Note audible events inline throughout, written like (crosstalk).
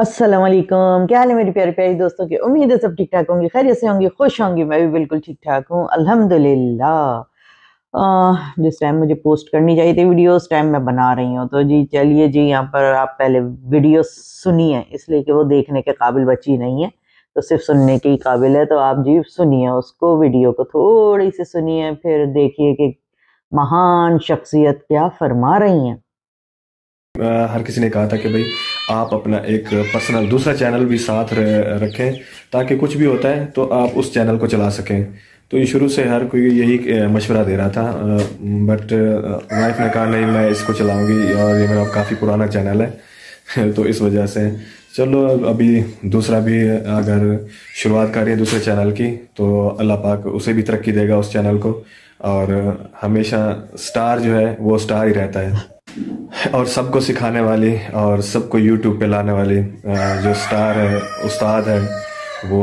असलम क्या हाल है मेरी प्यारी प्यारी दोस्तों की उम्मीद है सब ठीक ठाक होंगी खैरियत से होंगी खुश होंगी मैं भी बिल्कुल ठीक ठाक हूँ अल्हम्दुलिल्लाह जिस टाइम मुझे पोस्ट करनी चाहिए थी वीडियो उस टाइम मैं बना रही हूँ तो जी चलिए जी यहाँ पर आप पहले वीडियो सुनिए इसलिए कि वो देखने के काबिल बची नहीं है तो सिर्फ सुनने के ही काबिल है तो आप जी सुनिए उसको वीडियो को थोड़ी सी सुनिए फिर देखिए कि महान शख्सियत क्या फरमा रही हैं हर किसी ने कहा था कि भाई आप अपना एक पर्सनल दूसरा चैनल भी साथ रखें ताकि कुछ भी होता है तो आप उस चैनल को चला सकें तो ये शुरू से हर कोई यही मशवरा दे रहा था बट वाइफ ने कहा नहीं मैं इसको चलाऊंगी और ये मेरा काफ़ी पुराना चैनल है (laughs) तो इस वजह से चलो अभी दूसरा भी अगर शुरुआत कर रही है दूसरे चैनल की तो अल्लाह पाक उसे भी तरक्की देगा उस चैनल को और हमेशा स्टार जो है वो स्टार ही रहता है और सबको सिखाने वाली और सबको यूट्यूब पे लाने वाली जो स्टार है उस्ताद है वो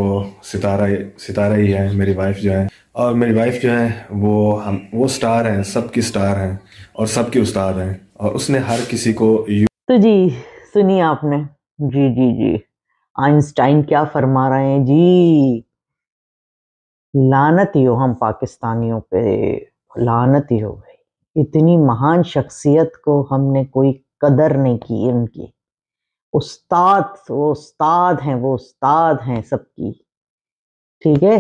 सितारा सितारा ही है मेरी वाइफ जो है और मेरी वाइफ जो है वो हम वो स्टार हैं सबकी स्टार हैं और सबके उस्ताद हैं और उसने हर किसी को तो जी सुनिए आपने जी जी जी आइंस्टाइन क्या फरमा रहे हैं जी लानत ही हो हम पाकिस्तानियों पे लानत ही हो इतनी महान शख्सियत को हमने कोई कदर नहीं की उनकी उस्ताद वो उस्ताद हैं वो उस्ताद हैं सबकी ठीक है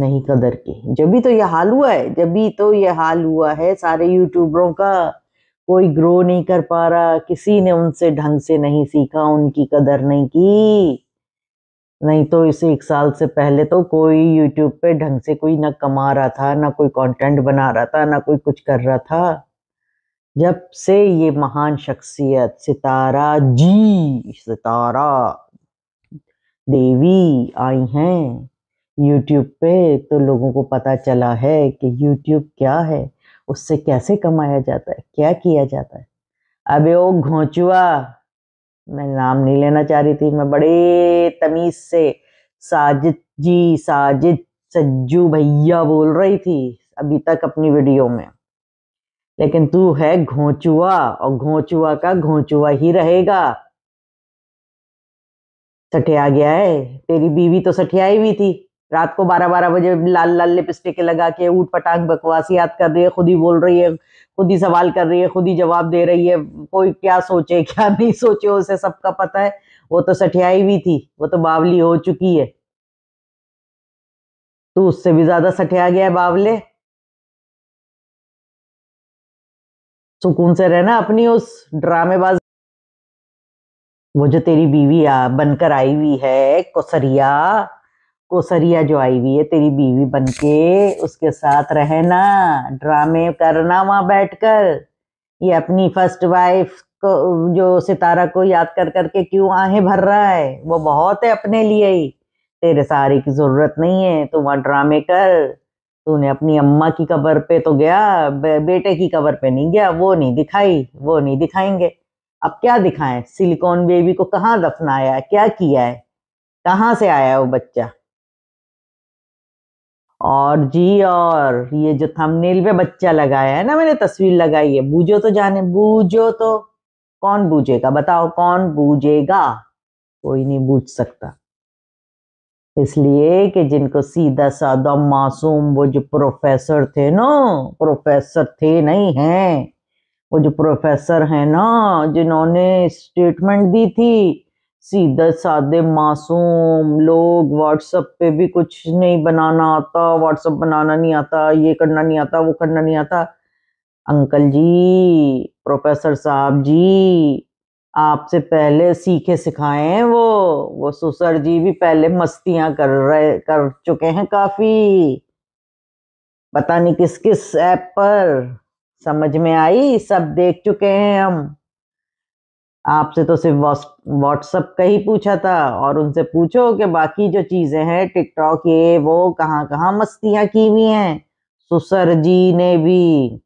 नहीं कदर की जब भी तो ये हाल हुआ है जब भी तो ये हाल हुआ है सारे यूट्यूबरों का कोई ग्रो नहीं कर पा रहा किसी ने उनसे ढंग से नहीं सीखा उनकी कदर नहीं की नहीं तो इसे एक साल से पहले तो कोई यूट्यूब पे ढंग से कोई ना कमा रहा था ना कोई कंटेंट बना रहा था ना कोई कुछ कर रहा था जब से ये महान शख्सियत सितारा जी सितारा देवी आई हैं यूट्यूब पे तो लोगों को पता चला है कि यूट्यूब क्या है उससे कैसे कमाया जाता है क्या किया जाता है अबे ओ घोंचुआ मैं नाम नहीं लेना चाह रही थी मैं बड़े तमीज से साजिद जी साजिद सज्जू भैया बोल रही थी अभी तक अपनी वीडियो में लेकिन तू है घोंचुआ और घोंचुआ का घोंचुआ ही रहेगा सठिया गया है तेरी बीवी तो सठियाई भी थी रात को बारह बारह बजे लाल लाल लिपस्टिक लगा के ऊट पटांग बकवास याद कर रही है खुद ही बोल रही है खुद ही सवाल कर रही है खुद ही जवाब दे रही है कोई क्या सोचे क्या (laughs) नहीं सोचे उसे सबका पता है वो तो सठियाई भी थी वो तो बावली हो चुकी है तो उससे भी ज्यादा सठिया गया है बावले सुकून से रहना अपनी उस ड्रामेबाज वो जो तेरी बीवी आ बनकर आई हुई है कोसरिया कोसरिया जो आई हुई है तेरी बीवी बनके उसके साथ रहना ड्रामे करना वहाँ बैठकर ये अपनी फर्स्ट वाइफ को जो सितारा को याद कर करके क्यों आहें भर रहा है वो बहुत है अपने लिए ही तेरे सारे की ज़रूरत नहीं है तू वहाँ ड्रामे कर तूने अपनी अम्मा की कबर पे तो गया बेटे की कबर पे नहीं गया वो नहीं दिखाई वो नहीं दिखाएंगे अब क्या दिखाएं सिलिकॉन बेबी को कहाँ दफनाया क्या किया है कहाँ से आया वो बच्चा और जी और ये जो थंबनेल पे बच्चा लगाया है ना मैंने तस्वीर लगाई है बूझो तो जाने बूझो तो कौन बूझेगा बताओ कौन बूझेगा कोई नहीं बूझ सकता इसलिए कि जिनको सीधा साधा मासूम वो जो प्रोफेसर थे ना प्रोफेसर थे नहीं हैं वो जो प्रोफेसर हैं ना जिन्होंने स्टेटमेंट दी थी सीधे साधे मासूम लोग व्हाट्सअप पे भी कुछ नहीं बनाना आता व्हाट्सअप बनाना नहीं आता ये करना नहीं आता वो करना नहीं आता अंकल जी प्रोफेसर साहब जी आपसे पहले सीखे सिखाए हैं वो वो सुसर जी भी पहले मस्तियां कर रहे कर चुके हैं काफ़ी पता नहीं किस किस ऐप पर समझ में आई सब देख चुके हैं हम आपसे तो सिर्फ व्हाट्सअप का ही पूछा था और उनसे पूछो कि बाकी जो चीज़ें हैं टिकटॉक ये वो कहाँ कहाँ मस्तियाँ की हुई हैं सुसर जी ने भी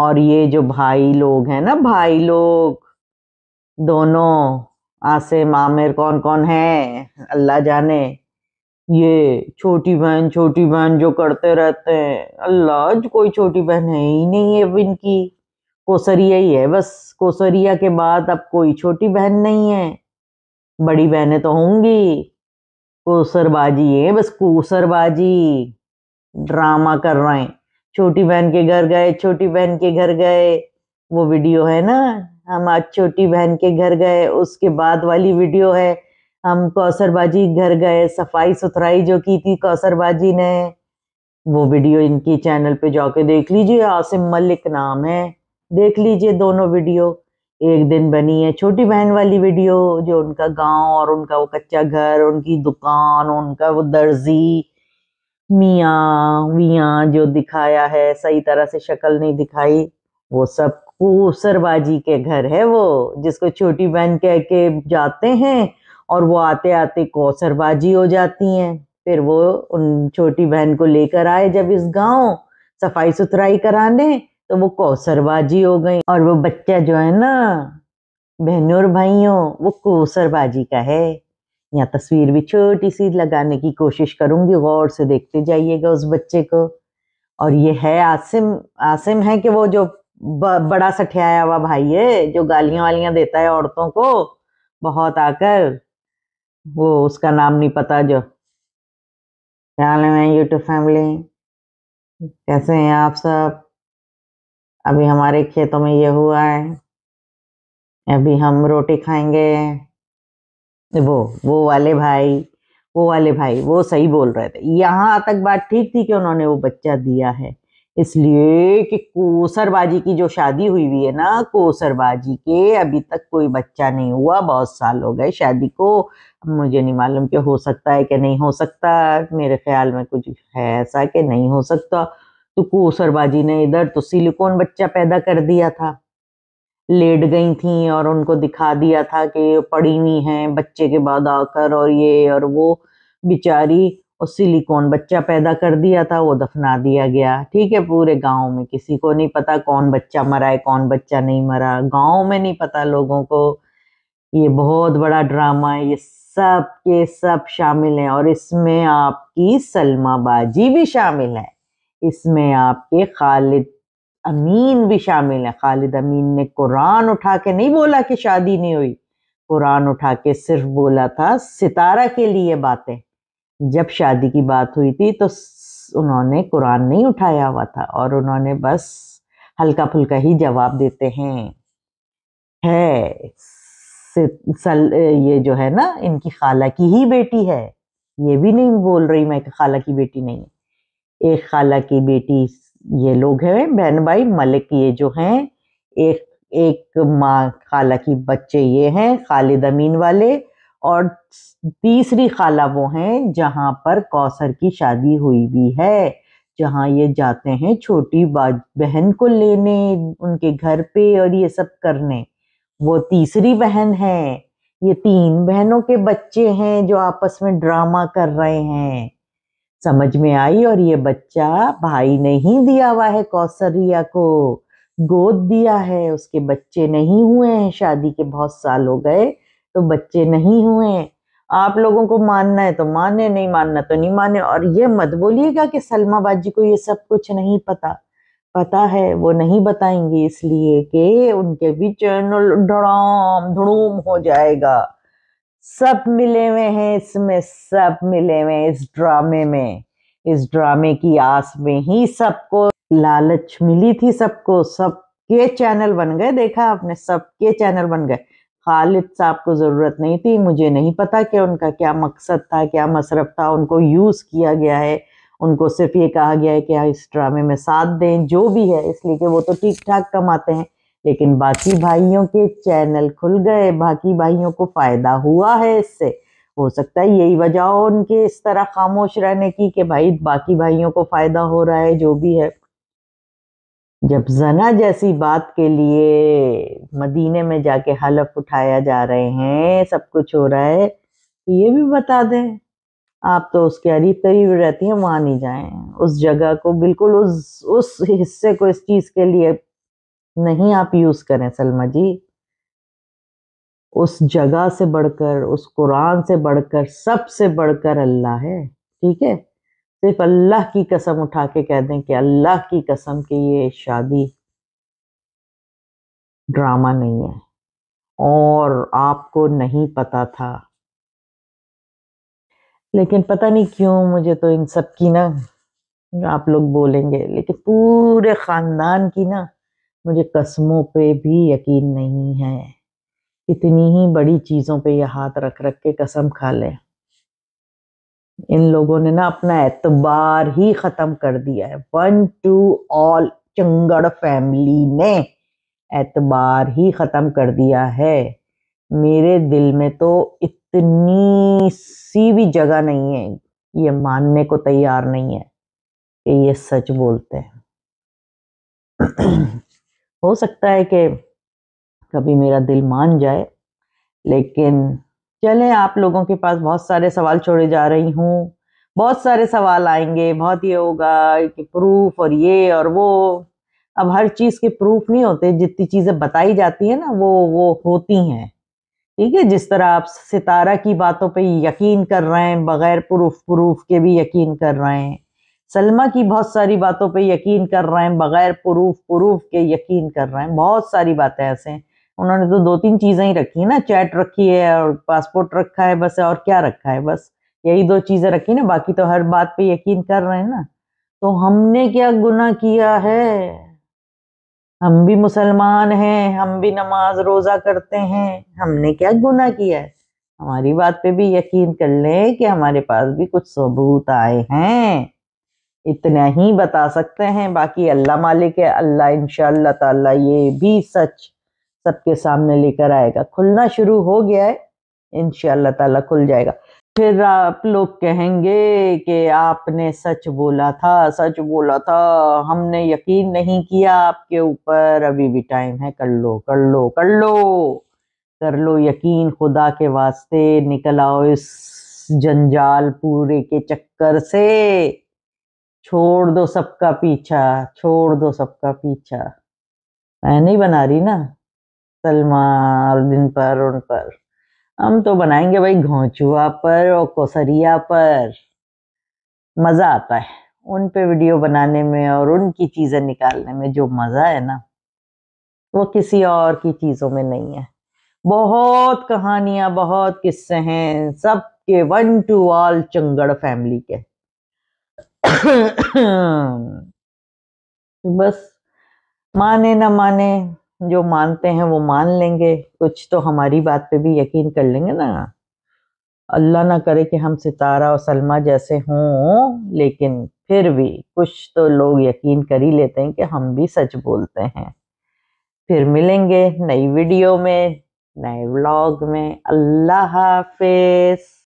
और ये जो भाई लोग हैं ना भाई लोग दोनों आसे मामिर कौन कौन है अल्लाह जाने ये छोटी बहन छोटी बहन जो करते रहते हैं अल्लाह कोई छोटी बहन है ही नहीं है इनकी कोसरिया ही है बस कोसरिया के बाद अब कोई छोटी बहन नहीं है बड़ी बहनें तो होंगी कोसरबाजी है बस कोसरबाजी ड्रामा कर रहे हैं छोटी बहन के घर गए छोटी बहन के घर गए वो वीडियो है ना हम आज छोटी बहन के घर गए उसके बाद वाली वीडियो है हम कौसरबाजी घर गए सफाई सुथराई जो की थी कौसरबाजी ने वो वीडियो इनकी चैनल पे जाके देख लीजिए आसिम मलिक नाम है देख लीजिए दोनों वीडियो एक दिन बनी है छोटी बहन वाली वीडियो जो उनका गांव और उनका वो कच्चा घर उनकी दुकान उनका वो दर्जी मिया वियाँ जो दिखाया है सही तरह से शक्ल नहीं दिखाई वो सब सरबाजी के घर है वो जिसको छोटी बहन कह के जाते हैं और वो आते आते कौसरबाजी हो जाती हैं फिर वो उन छोटी बहन को लेकर आए जब इस गांव सफाई सुथराई कराने तो वो कौसरबाजी हो गई और वो बच्चा जो है ना बहनों और भाइयों वो कौसरबाजी का है यहाँ तस्वीर भी छोटी सी लगाने की कोशिश करूंगी गौर से देखते जाइएगा उस बच्चे को और ये है आसिम आसिम है कि वो जो ब बड़ा सठियाया हुआ भाई है जो गालियां वालियां देता है औरतों को बहुत आकर वो उसका नाम नहीं पता जो क्या हाल है यूट्यूब फैमिली कैसे हैं आप सब अभी हमारे खेतों में ये हुआ है अभी हम रोटी खाएंगे वो वो वाले भाई वो वाले भाई वो सही बोल रहे थे यहाँ तक बात ठीक थी कि उन्होंने वो बच्चा दिया है इसलिए कि कोसरबाजी की जो शादी हुई हुई है ना कोसरबाजी के अभी तक कोई बच्चा नहीं हुआ बहुत साल हो गए शादी को मुझे नहीं मालूम कि हो सकता है कि नहीं हो सकता मेरे ख्याल में कुछ है ऐसा कि नहीं हो सकता तो कोसरबाजी ने इधर तो सिलिकॉन बच्चा पैदा कर दिया था लेट गई थी और उनको दिखा दिया था कि पड़ी हुई हैं बच्चे के बाद आकर और ये और वो बिचारी और सिलिकॉन बच्चा पैदा कर दिया था वो दफना दिया गया ठीक है पूरे गांव में किसी को नहीं पता कौन बच्चा मरा है कौन बच्चा नहीं मरा गांव में नहीं पता लोगों को ये बहुत बड़ा ड्रामा है ये सब के सब शामिल हैं और इसमें आपकी सलमाबाजी भी शामिल है इसमें आपके खालिद अमीन भी शामिल है खालिद अमीन ने कुरान उठा के नहीं बोला कि शादी नहीं हुई कुरान उठा के सिर्फ बोला था सितारा के लिए बातें जब शादी की बात हुई थी तो उन्होंने कुरान नहीं उठाया हुआ था और उन्होंने बस हल्का फुल्का ही जवाब देते हैं है सल, ये जो है ना इनकी खाला की ही बेटी है ये भी नहीं बोल रही मैं कि खाला की बेटी नहीं है एक खाला की बेटी ये लोग हैं बहन भाई मलिक ये जो हैं एक एक माँ खाला की बच्चे ये हैं खालिद अमीन वाले और तीसरी खाला वो हैं जहाँ पर कौसर की शादी हुई भी है जहाँ ये जाते हैं छोटी बहन को लेने उनके घर पे और ये सब करने वो तीसरी बहन है ये तीन बहनों के बच्चे हैं जो आपस में ड्रामा कर रहे हैं समझ में आई और ये बच्चा भाई नहीं दिया हुआ है कौसरिया को गोद दिया है उसके बच्चे नहीं हुए हैं शादी के बहुत साल हो गए तो बच्चे नहीं हुए आप लोगों को मानना है तो माने नहीं मानना तो नहीं माने और ये मत बोलिएगा कि सलमा बाजी को ये सब कुछ नहीं पता पता है वो नहीं बताएंगे इसलिए कि उनके भी चैनल धड़ाम धड़ूम हो जाएगा सब मिले हुए हैं इसमें सब मिले हुए इस ड्रामे में इस ड्रामे की आस में ही सबको लालच मिली थी सबको सबके चैनल बन गए देखा आपने सबके चैनल बन गए खालिद साहब को ज़रूरत नहीं थी मुझे नहीं पता कि उनका क्या मकसद था क्या मसरफ था उनको यूज़ किया गया है उनको सिर्फ ये कहा गया है कि हाँ, इस ड्रामे में साथ दें जो भी है इसलिए कि वो तो ठीक ठाक कमाते हैं लेकिन बाकी भाइयों के चैनल खुल गए बाकी भाइयों को फ़ायदा हुआ है इससे हो सकता है यही वजह हो उनके इस तरह खामोश रहने की कि भाई बाकी भाइयों को फ़ायदा हो रहा है जो भी है जब जना जैसी बात के लिए मदीने में जाके हलफ उठाया जा रहे हैं सब कुछ हो रहा है तो ये भी बता दें आप तो उसके अरीब करीब रहती हैं वहाँ नहीं जाएं उस जगह को बिल्कुल उस उस हिस्से को इस चीज़ के लिए नहीं आप यूज़ करें सलमा जी उस जगह से बढ़कर उस कुरान से बढ़कर सबसे बढ़कर अल्लाह है ठीक है सिर्फ अल्लाह की कसम उठा के कह दें कि अल्लाह की कसम कि ये शादी ड्रामा नहीं है और आपको नहीं पता था लेकिन पता नहीं क्यों मुझे तो इन सब की ना आप लोग बोलेंगे लेकिन पूरे ख़ानदान की ना मुझे कस्मों पे भी यकीन नहीं है इतनी ही बड़ी चीज़ों पे ये हाथ रख रख के कसम खा लें इन लोगों ने ना अपना एतबार ही ख़त्म कर दिया है one to all Changad family ने एतबार ही ख़त्म कर दिया है मेरे दिल में तो इतनी सी भी जगह नहीं है ये मानने को तैयार नहीं है कि ये सच बोलते हैं हो सकता है कि कभी मेरा दिल मान जाए लेकिन चलें आप लोगों के पास बहुत सारे सवाल छोड़े जा रही हूँ बहुत सारे सवाल आएंगे बहुत ये होगा कि प्रूफ और ये और वो अब हर चीज़ के प्रूफ नहीं होते जितनी चीज़ें बताई जाती है ना वो वो होती हैं ठीक है जिस तरह आप सितारा की बातों पे यकीन कर रहे हैं बगैर प्रूफ प्रूफ के भी यकीन कर रहे हैं सलमा की बहुत सारी बातों पे यकीन कर रहे हैं बगैर प्रूफ प्रूफ के यकीन कर रहे हैं बहुत सारी बातें ऐसे हैं उन्होंने तो दो तीन चीज़ें ही रखी ना चैट रखी है और पासपोर्ट रखा है बस और क्या रखा है बस यही दो चीज़ें रखी ना बाकी तो हर बात पे यकीन कर रहे हैं ना तो हमने क्या गुना किया है हम भी मुसलमान हैं हम भी नमाज रोज़ा करते हैं हमने क्या गुना किया है हमारी बात पे भी यकीन कर लें कि हमारे पास भी कुछ सबूत आए हैं इतना ही बता सकते हैं बाकी अल्लाह मालिक है अल्लाह इन ताला ये भी सच सबके सामने लेकर आएगा खुलना शुरू हो गया है इन ताला खुल जाएगा फिर आप लोग कहेंगे कि आपने सच बोला था सच बोला था हमने यकीन नहीं किया आपके ऊपर अभी भी टाइम है कर लो कर लो कर लो कर लो यकीन खुदा के वास्ते निकल आओ इस जंजाल पूरे के चक्कर से छोड़ दो सबका पीछा छोड़ दो सबका पीछा मैं नहीं बना रही ना सलमान दिन पर उन पर हम तो बनाएंगे भाई घोंचुआ पर और कोसरिया पर मज़ा आता है उन पे वीडियो बनाने में और उनकी चीज़ें निकालने में जो मज़ा है ना वो किसी और की चीज़ों में नहीं है बहुत कहानियाँ बहुत किस्से हैं सब के one to all Changad family के तो बस माने ना माने जो मानते हैं वो मान लेंगे कुछ तो हमारी बात पे भी यकीन कर लेंगे ना अल्लाह ना करे कि हम सितारा और सलमा जैसे हों लेकिन फिर भी कुछ तो लोग यकीन कर ही लेते हैं कि हम भी सच बोलते हैं फिर मिलेंगे नई वीडियो में नए व्लॉग में अल्लाह हाफिज़